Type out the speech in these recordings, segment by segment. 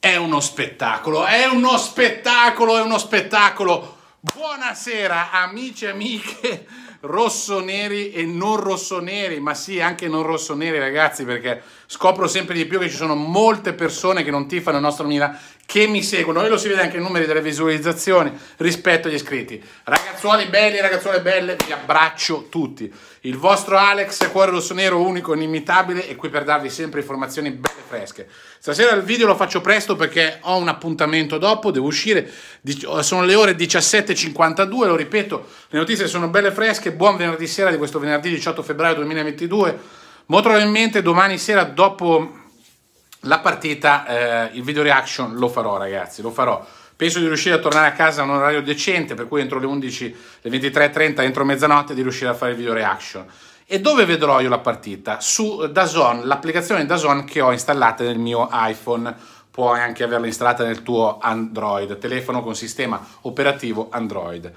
È uno spettacolo, è uno spettacolo, è uno spettacolo. Buonasera amici e amiche rossoneri e non rossoneri, ma sì anche non rossoneri ragazzi perché scopro sempre di più che ci sono molte persone che non tifano il nostro Milan che mi seguono e lo si vede anche nei numeri delle visualizzazioni rispetto agli iscritti. Ragazzuoli belli, ragazzuole belle, vi abbraccio tutti. Il vostro Alex, cuore rosso nero, unico, inimitabile, è qui per darvi sempre informazioni belle fresche. Stasera il video lo faccio presto perché ho un appuntamento dopo, devo uscire, oh, sono le ore 17.52, lo ripeto, le notizie sono belle fresche, buon venerdì sera di questo venerdì 18 febbraio 2022. Molto probabilmente domani sera dopo la partita, eh, il video reaction lo farò ragazzi, lo farò. Penso di riuscire a tornare a casa a un orario decente, per cui entro le 11, le 23.30, entro mezzanotte, di riuscire a fare il video reaction. E dove vedrò io la partita? Su Dazon, l'applicazione Dazon che ho installata nel mio iPhone. Puoi anche averla installata nel tuo Android, telefono con sistema operativo Android.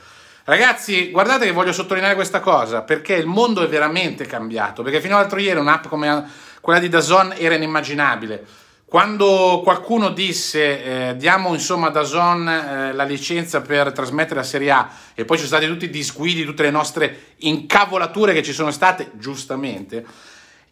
Ragazzi, guardate che voglio sottolineare questa cosa, perché il mondo è veramente cambiato, perché fino all'altro ieri un'app come quella di Dazon era inimmaginabile. Quando qualcuno disse eh, diamo insomma a Dazon eh, la licenza per trasmettere la Serie A e poi ci sono stati tutti i disguidi, tutte le nostre incavolature che ci sono state, giustamente,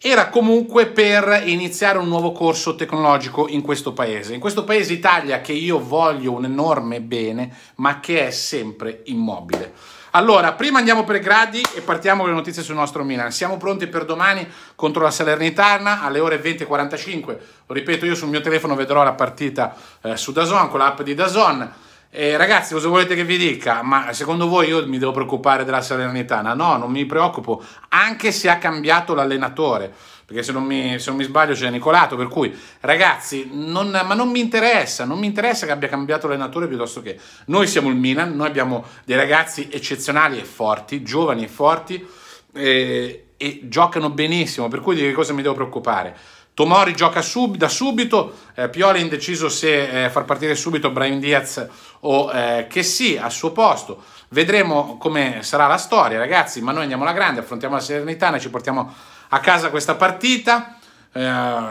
era comunque per iniziare un nuovo corso tecnologico in questo paese. In questo paese Italia che io voglio un enorme bene, ma che è sempre immobile. Allora, prima andiamo per gradi e partiamo con le notizie sul nostro Milan. Siamo pronti per domani contro la Salernitana alle ore 20.45. ripeto, io sul mio telefono vedrò la partita eh, su Dazon con l'app di Dazon. Eh, ragazzi, cosa volete che vi dica? Ma secondo voi io mi devo preoccupare della Salernitana? No, non mi preoccupo, anche se ha cambiato l'allenatore perché se non mi, se non mi sbaglio c'è Nicolato, per cui ragazzi, non, ma non mi interessa, non mi interessa che abbia cambiato l'allenatore piuttosto che noi siamo il Milan, noi abbiamo dei ragazzi eccezionali e forti, giovani e forti e, e giocano benissimo, per cui di che cosa mi devo preoccupare? Tomori gioca sub, da subito, eh, Pioli è indeciso se eh, far partire subito Brian Diaz o eh, che sì al suo posto. Vedremo come sarà la storia, ragazzi, ma noi andiamo alla grande, affrontiamo la Serenitana e ci portiamo a casa questa partita, eh,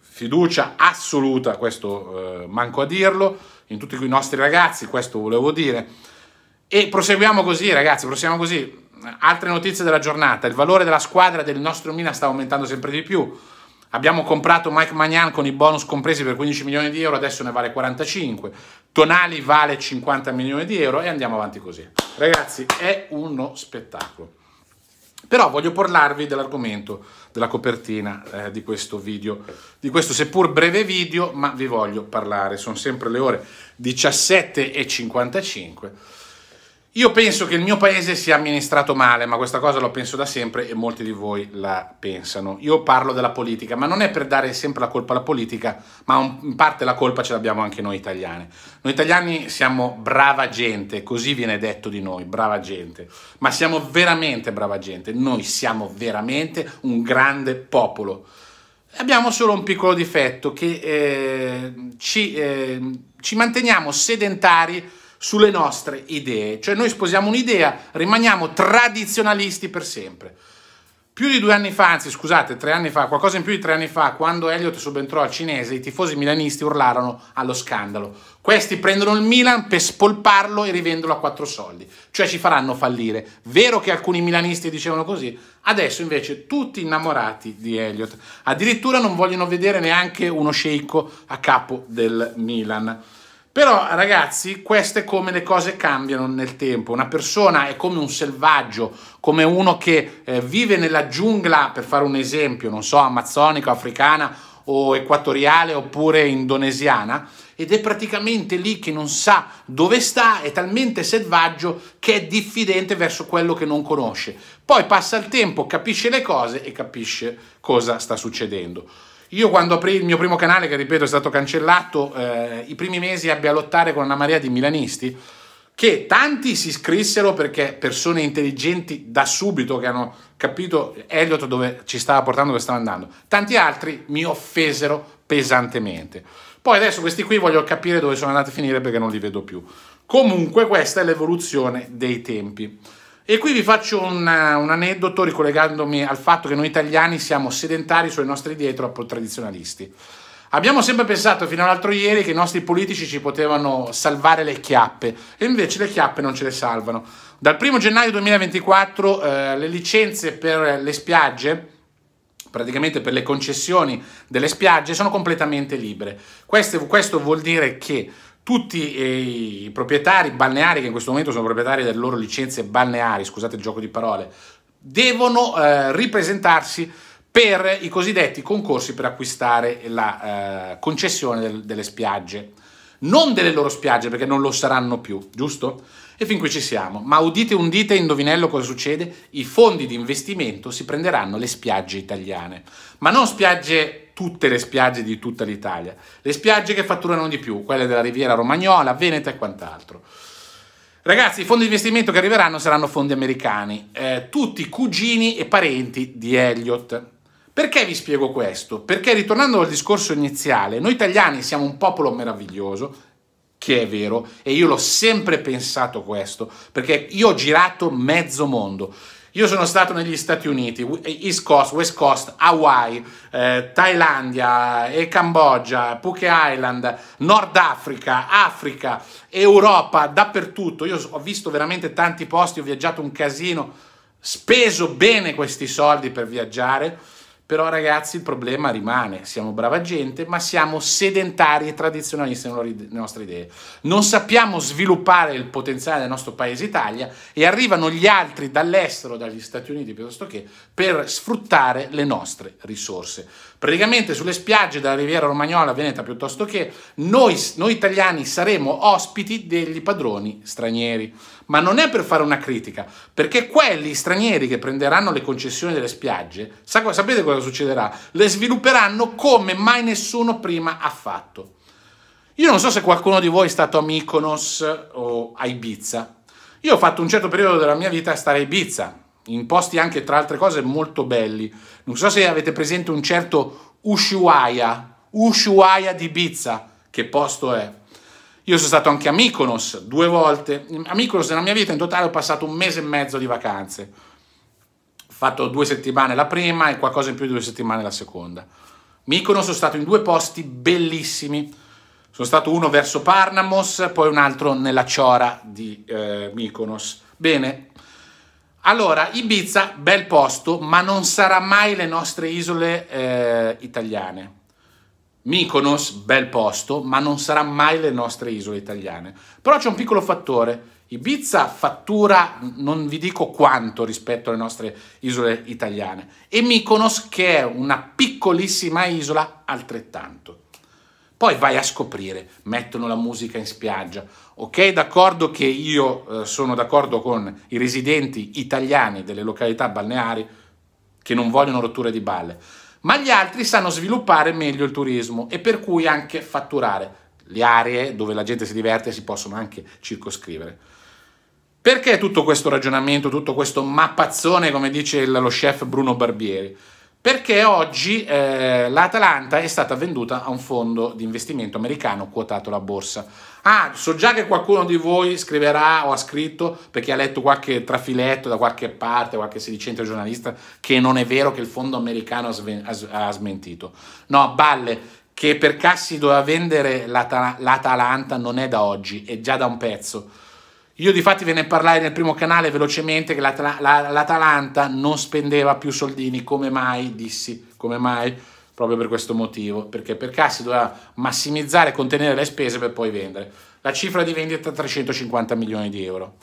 fiducia assoluta, questo eh, manco a dirlo, in tutti i nostri ragazzi, questo volevo dire. E proseguiamo così ragazzi, proseguiamo così. Altre notizie della giornata, il valore della squadra del nostro Mina sta aumentando sempre di più. Abbiamo comprato Mike Magnan con i bonus compresi per 15 milioni di euro, adesso ne vale 45. Tonali vale 50 milioni di euro e andiamo avanti così. Ragazzi, è uno spettacolo. Però voglio parlarvi dell'argomento, della copertina eh, di questo video, di questo seppur breve video, ma vi voglio parlare. Sono sempre le ore 17.55 io penso che il mio paese sia amministrato male, ma questa cosa lo penso da sempre e molti di voi la pensano. Io parlo della politica, ma non è per dare sempre la colpa alla politica, ma in parte la colpa ce l'abbiamo anche noi italiani. Noi italiani siamo brava gente, così viene detto di noi, brava gente, ma siamo veramente brava gente, noi siamo veramente un grande popolo. Abbiamo solo un piccolo difetto che eh, ci, eh, ci manteniamo sedentari sulle nostre idee. Cioè noi sposiamo un'idea, rimaniamo tradizionalisti per sempre. Più di due anni fa, anzi scusate, tre anni fa, qualcosa in più di tre anni fa, quando Elliot subentrò al cinese, i tifosi milanisti urlarono allo scandalo. Questi prendono il Milan per spolparlo e rivenderlo a quattro soldi, cioè ci faranno fallire. Vero che alcuni milanisti dicevano così, adesso invece tutti innamorati di Elliot, addirittura non vogliono vedere neanche uno sceicco a capo del Milan. Però ragazzi, queste come le cose cambiano nel tempo. Una persona è come un selvaggio, come uno che eh, vive nella giungla, per fare un esempio, non so, amazzonica, africana o equatoriale oppure indonesiana, ed è praticamente lì che non sa dove sta, è talmente selvaggio che è diffidente verso quello che non conosce. Poi passa il tempo, capisce le cose e capisce cosa sta succedendo. Io quando aprì il mio primo canale, che ripeto è stato cancellato, eh, i primi mesi abbia a lottare con una marea di milanisti, che tanti si iscrissero perché persone intelligenti da subito che hanno capito Elliot dove ci stava portando, dove stava andando, tanti altri mi offesero pesantemente. Poi adesso questi qui voglio capire dove sono andati a finire perché non li vedo più. Comunque questa è l'evoluzione dei tempi. E qui vi faccio un, eh, un, aneddoto ricollegandomi al fatto che noi italiani siamo sedentari sulle nostre dietro troppo tradizionalisti. Abbiamo sempre pensato fino all'altro ieri che i nostri politici ci potevano salvare le chiappe e invece le chiappe non ce le salvano. Dal 1 gennaio 2024 eh, le licenze per le spiagge praticamente per le concessioni delle spiagge sono completamente libere. Questo, questo vuol dire che tutti eh, i proprietari balneari che in questo momento sono proprietari delle loro licenze balneari, scusate il gioco di parole, devono eh, ripresentarsi per i cosiddetti concorsi per acquistare la eh, concessione del, delle spiagge non delle loro spiagge perché non lo saranno più, giusto? E fin qui ci siamo, ma udite un undite e indovinello cosa succede? I fondi di investimento si prenderanno le spiagge italiane, ma non spiagge tutte le spiagge di tutta l'Italia, le spiagge che fatturano di più, quelle della Riviera Romagnola, Veneta e quant'altro. Ragazzi, i fondi di investimento che arriveranno saranno fondi americani, eh, tutti cugini e parenti di Elliott. Perché vi spiego questo? Perché ritornando al discorso iniziale, noi italiani siamo un popolo meraviglioso, che è vero, e io l'ho sempre pensato questo, perché io ho girato mezzo mondo. Io sono stato negli Stati Uniti, East Coast, West Coast, Hawaii, eh, Thailandia e Cambogia, Phuket Island, Nord Africa, Africa, Europa, dappertutto. Io ho visto veramente tanti posti, ho viaggiato un casino, speso bene questi soldi per viaggiare però ragazzi il problema rimane, siamo brava gente, ma siamo sedentari e tradizionalisti nelle nostre idee. Non sappiamo sviluppare il potenziale del nostro paese Italia e arrivano gli altri dall'estero, dagli Stati Uniti piuttosto che, per sfruttare le nostre risorse praticamente sulle spiagge della Riviera Romagnola, Veneta piuttosto che, noi, noi italiani saremo ospiti degli padroni stranieri. Ma non è per fare una critica, perché quelli stranieri che prenderanno le concessioni delle spiagge, sapete cosa succederà? Le svilupperanno come mai nessuno prima ha fatto. Io non so se qualcuno di voi è stato a Mykonos o a Ibiza. Io ho fatto un certo periodo della mia vita a stare a Ibiza, in posti anche tra altre cose molto belli. Non so se avete presente un certo Ushuaia, Ushuaia di Ibiza, che posto è? Io sono stato anche a Mykonos due volte. A Mykonos nella mia vita in totale ho passato un mese e mezzo di vacanze. Ho fatto due settimane la prima e qualcosa in più di due settimane la seconda. Mykonos sono stato in due posti bellissimi. Sono stato uno verso Parnamos, poi un altro nella Ciora di eh, Mykonos. Bene, allora, Ibiza, bel posto, ma non sarà mai le nostre isole eh, italiane. Mykonos, bel posto, ma non sarà mai le nostre isole italiane. Però c'è un piccolo fattore. Ibiza fattura, non vi dico quanto rispetto alle nostre isole italiane, e Mykonos, che è una piccolissima isola, altrettanto. Poi vai a scoprire, mettono la musica in spiaggia. Ok, d'accordo che io eh, sono d'accordo con i residenti italiani delle località balneari che non vogliono rotture di balle, ma gli altri sanno sviluppare meglio il turismo e per cui anche fatturare. Le aree dove la gente si diverte si possono anche circoscrivere. Perché tutto questo ragionamento, tutto questo mappazzone, come dice lo chef Bruno Barbieri? perché oggi eh, l'Atalanta è stata venduta a un fondo di investimento americano quotato alla borsa. Ah, so già che qualcuno di voi scriverà o ha scritto perché ha letto qualche trafiletto da qualche parte, qualche sedicente giornalista, che non è vero che il fondo americano ha, sve- ha smentito. No, balle, che per Cassi doveva vendere l'Atal- l'Atalanta non è da oggi, è già da un pezzo io di fatti ve ne parlai nel primo canale velocemente che l'Atalanta non spendeva più soldini, come mai, dissi, come mai, proprio per questo motivo, perché per Cassi doveva massimizzare e contenere le spese per poi vendere. La cifra di vendita è 350 milioni di euro.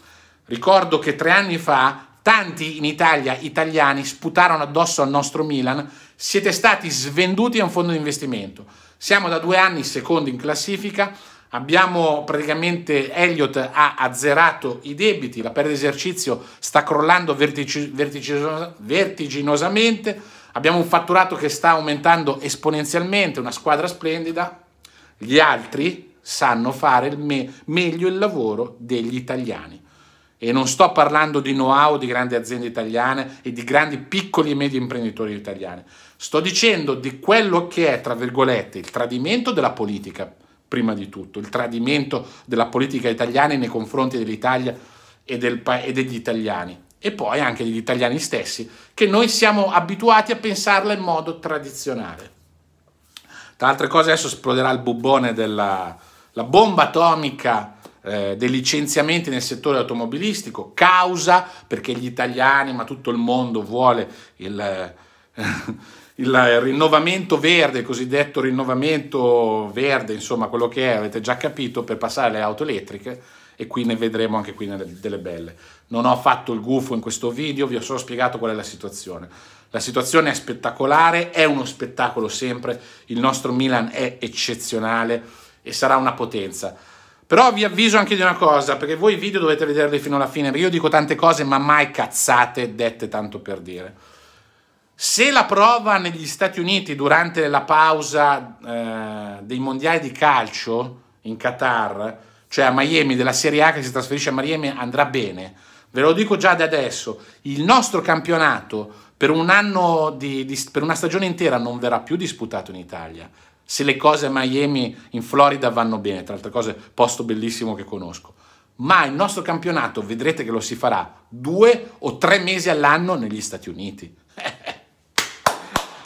Ricordo che tre anni fa tanti in Italia italiani sputarono addosso al nostro Milan, siete stati svenduti a un fondo di investimento. Siamo da due anni secondi in classifica, Abbiamo praticamente Elliott ha azzerato i debiti, la perda di esercizio sta crollando vertici, vertici, vertiginosamente, abbiamo un fatturato che sta aumentando esponenzialmente, una squadra splendida, gli altri sanno fare il me, meglio il lavoro degli italiani. E non sto parlando di know-how di grandi aziende italiane e di grandi piccoli e medi imprenditori italiani. Sto dicendo di quello che è, tra virgolette, il tradimento della politica prima di tutto, il tradimento della politica italiana nei confronti dell'Italia e, del e degli italiani e poi anche degli italiani stessi, che noi siamo abituati a pensarla in modo tradizionale. Tra altre cose adesso esploderà il bubbone della bomba atomica eh, dei licenziamenti nel settore automobilistico, causa perché gli italiani, ma tutto il mondo vuole il, eh, il rinnovamento verde, il cosiddetto rinnovamento verde, insomma quello che è, avete già capito, per passare alle auto elettriche e qui ne vedremo anche qui delle belle. Non ho fatto il gufo in questo video, vi ho solo spiegato qual è la situazione. La situazione è spettacolare, è uno spettacolo sempre, il nostro Milan è eccezionale e sarà una potenza. Però vi avviso anche di una cosa, perché voi i video dovete vederli fino alla fine, perché io dico tante cose ma mai cazzate dette tanto per dire. Se la prova negli Stati Uniti durante la pausa eh, dei mondiali di calcio in Qatar, cioè a Miami, della Serie A che si trasferisce a Miami, andrà bene. Ve lo dico già da adesso, il nostro campionato per, un di, di, per una stagione intera non verrà più disputato in Italia. Se le cose a Miami, in Florida, vanno bene, tra altre cose, posto bellissimo che conosco. Ma il nostro campionato vedrete che lo si farà due o tre mesi all'anno negli Stati Uniti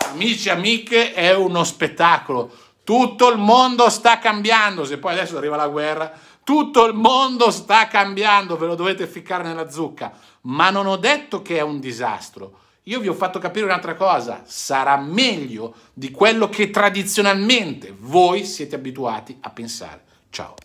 amici e amiche, è uno spettacolo. Tutto il mondo sta cambiando, se poi adesso arriva la guerra, tutto il mondo sta cambiando, ve lo dovete ficcare nella zucca. Ma non ho detto che è un disastro. Io vi ho fatto capire un'altra cosa, sarà meglio di quello che tradizionalmente voi siete abituati a pensare. Ciao.